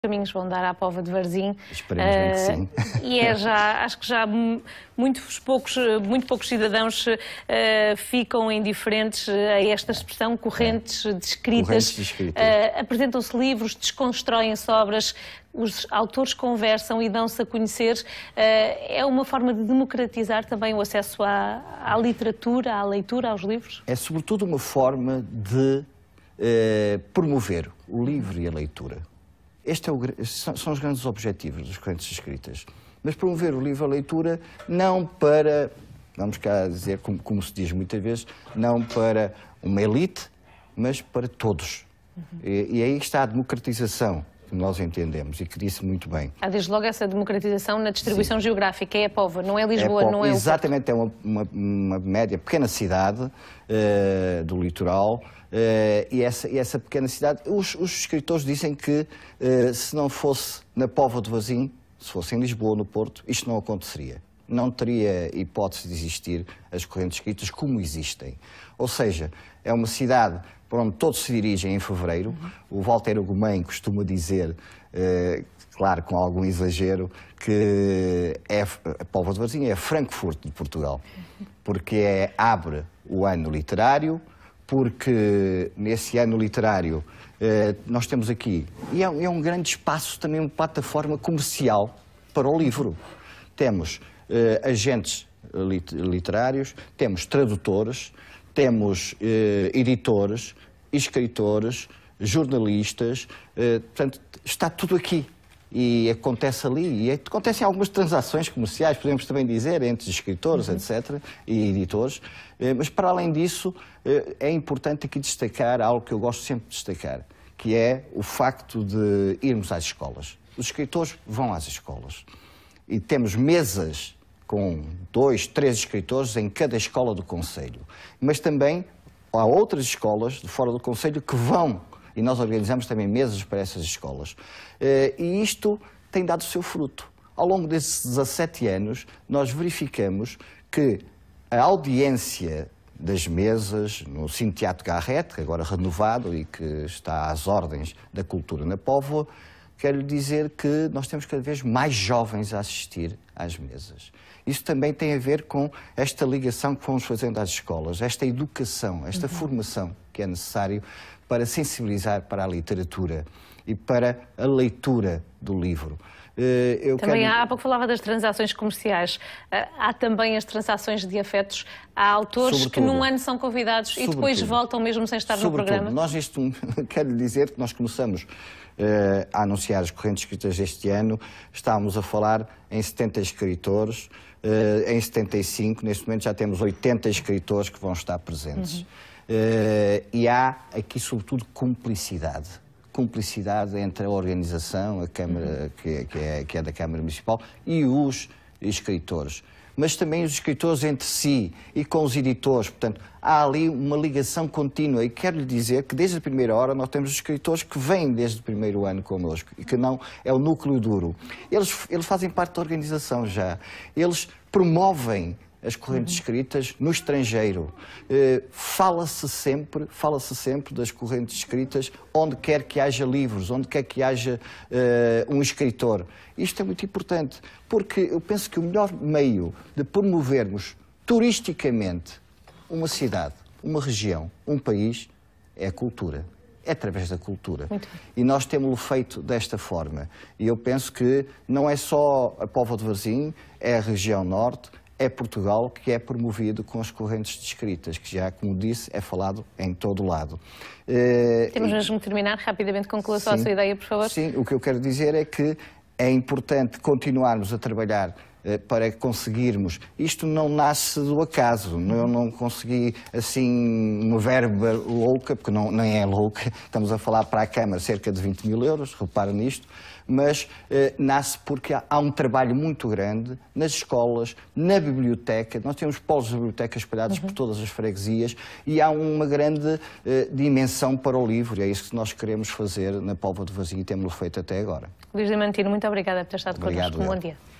caminhos vão dar à Pova de Varzim. Esperemos bem que eh, sim. E é já, acho que já muitos poucos, muito poucos cidadãos uh, ficam indiferentes eh, a esta expressão, correntes é. descritas. descritas. Uh, Apresentam-se livros, desconstroem-se obras, os autores conversam e dão-se a conhecer. Uh, é uma forma de democratizar também o acesso à, à literatura, à leitura, aos livros? É sobretudo uma forma de promover o livro e a leitura. Este é o, são, são os grandes objetivos das correntes escritas. Mas promover o à leitura não para, vamos cá dizer, como, como se diz muitas vezes, não para uma elite, mas para todos. Uhum. E, e é aí está a democratização que nós entendemos e que disse muito bem. Há desde logo essa democratização na distribuição Sim. geográfica, é a Pova, não é Lisboa, é não é Exatamente, é uma, uma, uma média pequena cidade uh, do litoral uh, e, essa, e essa pequena cidade, os, os escritores dizem que uh, se não fosse na Pova do Vazim, se fosse em Lisboa, no Porto, isto não aconteceria. Não teria hipótese de existir as correntes escritas como existem. Ou seja, é uma cidade para onde todos se dirigem em fevereiro. O Walter Gomain costuma dizer, eh, claro, com algum exagero, que é, a Póvoa de Varzim é Frankfurt de Portugal, porque é, abre o ano literário, porque nesse ano literário eh, nós temos aqui, e é, é um grande espaço também, uma plataforma comercial para o livro. Temos eh, agentes lit, literários, temos tradutores, temos eh, editores, escritores, jornalistas, eh, portanto, está tudo aqui. E acontece ali, e é- acontecem algumas transações comerciais, podemos também dizer, entre escritores, uhum. etc., e editores. Eh, mas, para além disso, eh, é importante aqui destacar algo que eu gosto sempre de destacar, que é o facto de irmos às escolas. Os escritores vão às escolas. E temos mesas com dois, três escritores em cada escola do Conselho. Mas também há outras escolas de fora do Conselho que vão, e nós organizamos também mesas para essas escolas. Eh, e isto tem dado o seu fruto. Ao longo desses 17 anos, nós verificamos que a audiência das mesas no Cine Teatro Garrett, agora renovado e que está às ordens da cultura na Póvoa, quero dizer que nós temos cada vez mais jovens a assistir às mesas. Isso também tem a ver com esta ligação que fomos fazendo às escolas, esta educação, esta uhum. formação que é necessário para sensibilizar para a literatura e para a leitura do livro. Eh, eu também quero... há pouco falava das transações comerciais. Eh, há também as transações de afetos. Há autores Sobretudo. que num ano são convidados Sobretudo. e depois voltam mesmo sem estar Sobretudo. no programa. Nós isto quero dizer que nós começamos uh, a anunciar as correntes escritas este ano. Estávamos a falar em 70 escritores, uh, em 75. Neste momento já temos 80 escritores que vão estar presentes. Uhum. Eh, e há aqui, sobretudo, cumplicidade cumplicidade entre a organização, a Câmara, uhum. que, é, que, é, que, é, da Câmara Municipal, e os escritores. Mas também os escritores entre si e com os editores. Portanto, há ali uma ligação contínua. E quero lhe dizer que desde a primeira hora nós temos escritores que vêm desde o primeiro ano connosco e que não é o núcleo duro. Eles, eles fazem parte da organização já. Eles promovem as correntes uhum. escritas no estrangeiro. Eh, fala-se sempre, fala-se sempre das correntes escritas onde quer que haja livros, onde quer que haja uh, um escritor. Isto é muito importante, porque eu penso que o melhor meio de promovermos turisticamente uma cidade, uma região, um país, é a cultura é através da cultura. E nós temos-lo feito desta forma. E eu penso que não é só a Povo de Varzim, é a região norte, é Portugal que é promovido com as correntes descritas, que já, como disse, é falado em todo lado. Eh, Temos mesmo de terminar rapidamente. Conclua só a sua ideia, por favor. Sim, o que eu quero dizer é que é importante continuarmos a trabalhar eh, para conseguirmos. Isto não nasce do acaso. Eu não consegui, assim, uma verba louca, porque não, nem é louca. Estamos a falar para a Câmara cerca de 20 mil euros, repara nisto. Mas eh, nasce porque há, há, um trabalho muito grande nas escolas, na biblioteca. Nós temos polos de biblioteca espalhados uhum. por todas as freguesias e há uma grande eh, dimensão para o livro. E é isso que nós queremos fazer na Póvoa do Vazio e temos feito até agora. Luís Diamantino, muito obrigada por ter estado connosco. bom dia.